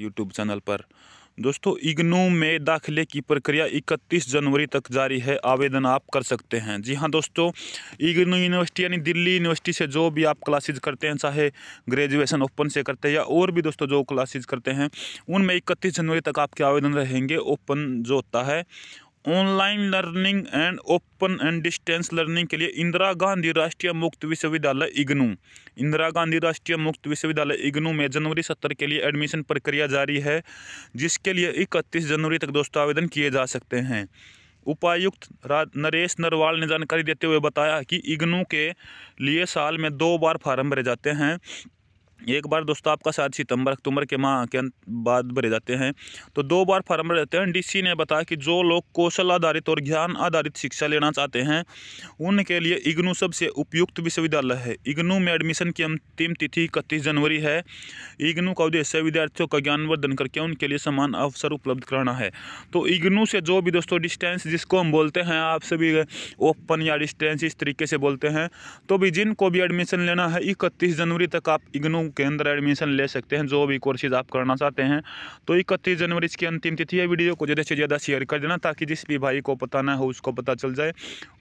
YouTube channel पर दोस्तों इग्नू में दाखिले की प्रक्रिया 31 जनवरी तक जारी है आवेदन आप कर सकते हैं जी हाँ दोस्तों इग्नू यूनिवर्सिटी यानी दिल्ली यूनिवर्सिटी से जो भी आप क्लासेज करते हैं चाहे ग्रेजुएशन ओपन से करते हैं या और भी दोस्तों जो क्लासेज करते हैं उनमें 31 जनवरी तक आपके आवेदन रहेंगे ओपन जो होता है online learning and open and distance learning के लिए इंदिरा गांधी राष्ट्रीय मुक्त विश्वविद्यालय इग्नू इंदिरा गांधी राष्ट्रीय मुक्त विश्वविद्यालय इग्नू में जनवरी सत्तर के लिए एडमिशन प्रक्रिया जारी है जिसके लिए इकतीस जनवरी तक दोस्तों आवेदन किए जा सकते हैं उपायुक्त नरेश नरवाल ने जानकारी देते हुए बताया कि इग्नू के लिए साल में दो बार फार्म भरे जाते हैं एक बार दोस्तों आपका शायद सितंबर अक्टूबर के माह के बाद भरे जाते हैं तो दो बार फार्म भरे जाते हैं डीसी ने बताया कि जो लोग कौशल आधारित और ज्ञान आधारित शिक्षा लेना चाहते हैं उनके लिए इग्नू सबसे उपयुक्त विश्वविद्यालय है इग्नू में एडमिशन की अंतिम तिथि इकतीस जनवरी है इग्नू का उद्देश्य विद्यार्थियों का ज्ञानवर्धन करके उनके लिए समान अवसर उपलब्ध कराना है तो इग्नू से जो भी दोस्तों डिस्टेंस जिसको हम बोलते हैं आप सभी ओपन या डिस्टेंस इस तरीके से बोलते हैं तो भी जिनको भी एडमिशन लेना है इकतीस जनवरी तक आप इग्नू के अंदर एडमिशन ले सकते हैं जो भी कोर्सेज आप करना चाहते हैं तो इकतीस जनवरी इसकी अंतिम तिथि है वीडियो को ज़्यादा से ज़्यादा शेयर कर देना ताकि जिस भी भाई को पता ना हो उसको पता चल जाए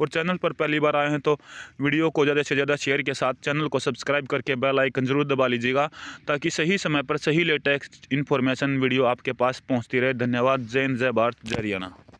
और चैनल पर पहली बार आए हैं तो वीडियो को ज़्यादा से ज़्यादा शेयर के साथ चैनल को सब्सक्राइब करके बेल आइकन ज़रूर दबा लीजिएगा ताकि सही समय पर सही लेटेस्ट इन्फॉर्मेशन वीडियो आपके पास पहुँचती रहे धन्यवाद जैन जय भारत जय हरियाणा